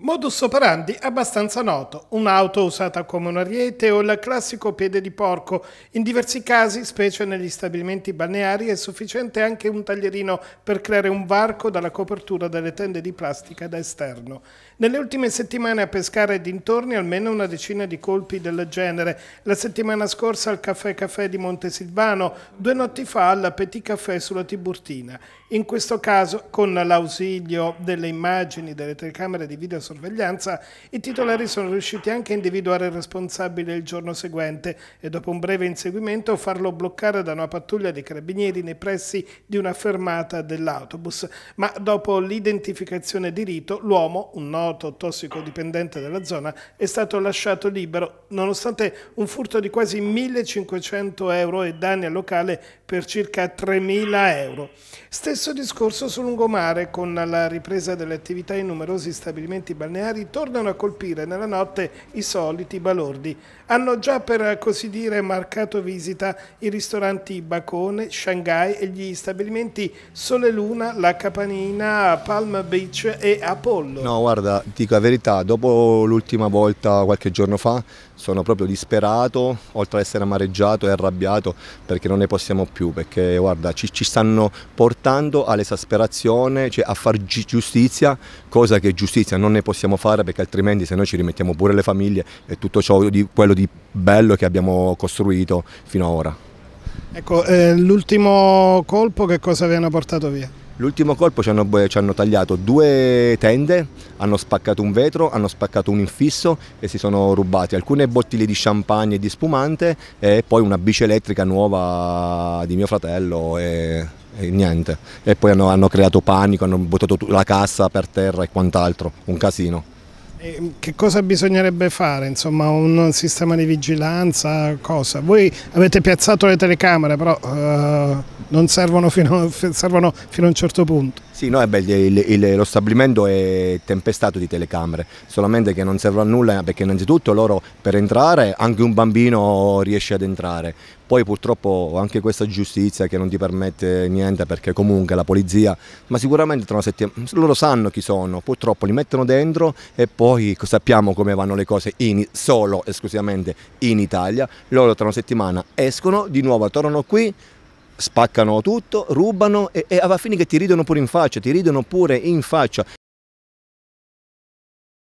Modus operandi abbastanza noto, un'auto usata come una riete o il classico piede di porco. In diversi casi, specie negli stabilimenti balneari, è sufficiente anche un taglierino per creare un varco dalla copertura delle tende di plastica da esterno. Nelle ultime settimane a pescare dintorni almeno una decina di colpi del genere. La settimana scorsa al Caffè Caffè di Montesilvano, due notti fa al Petit Caffè sulla Tiburtina. In questo caso, con l'ausilio delle immagini delle telecamere di video sorveglianza, i titolari sono riusciti anche a individuare il responsabile il giorno seguente e dopo un breve inseguimento farlo bloccare da una pattuglia dei carabinieri nei pressi di una fermata dell'autobus. Ma dopo l'identificazione di rito, l'uomo, un noto tossicodipendente della zona, è stato lasciato libero, nonostante un furto di quasi 1.500 euro e danni al locale per circa 3.000 euro. Stesso discorso sul lungomare, con la ripresa delle attività in numerosi stabilimenti balneari tornano a colpire nella notte i soliti balordi. Hanno già per così dire marcato visita i ristoranti Bacone, Shanghai e gli stabilimenti Sole Luna, La Capanina, Palm Beach e Apollo. No, guarda, dico la verità, dopo l'ultima volta qualche giorno fa sono proprio disperato, oltre ad essere amareggiato e arrabbiato perché non ne possiamo più, perché guarda, ci, ci stanno portando all'esasperazione, cioè a far giustizia, cosa che giustizia non ne possiamo fare perché altrimenti se noi ci rimettiamo pure le famiglie e tutto ciò di quello di bello che abbiamo costruito fino ad ora. Ecco, eh, l'ultimo colpo che cosa vi hanno portato via? L'ultimo colpo ci hanno, ci hanno, tagliato due tende, hanno spaccato un vetro, hanno spaccato un infisso e si sono rubati alcune bottiglie di champagne e di spumante e poi una bici elettrica nuova di mio fratello e, e niente. E poi hanno, hanno creato panico, hanno buttato la cassa per terra e quant'altro, un casino. Ehm, che cosa bisognerebbe fare? Insomma, un sistema di vigilanza? Cosa? Voi avete piazzato le telecamere, però eh, non servono fino, servono fino a un certo punto. Sì, no, beh, il, il, lo stabilimento è tempestato di telecamere, solamente che non serve a nulla perché innanzitutto loro per entrare anche un bambino riesce ad entrare, poi purtroppo anche questa giustizia che non ti permette niente perché comunque la polizia, ma sicuramente tra una settimana, loro sanno chi sono, purtroppo li mettono dentro e poi sappiamo come vanno le cose in, solo esclusivamente in Italia, loro tra una settimana escono, di nuovo tornano qui spaccano tutto, rubano e, e alla fine che ti ridono pure in faccia, ti ridono pure in faccia.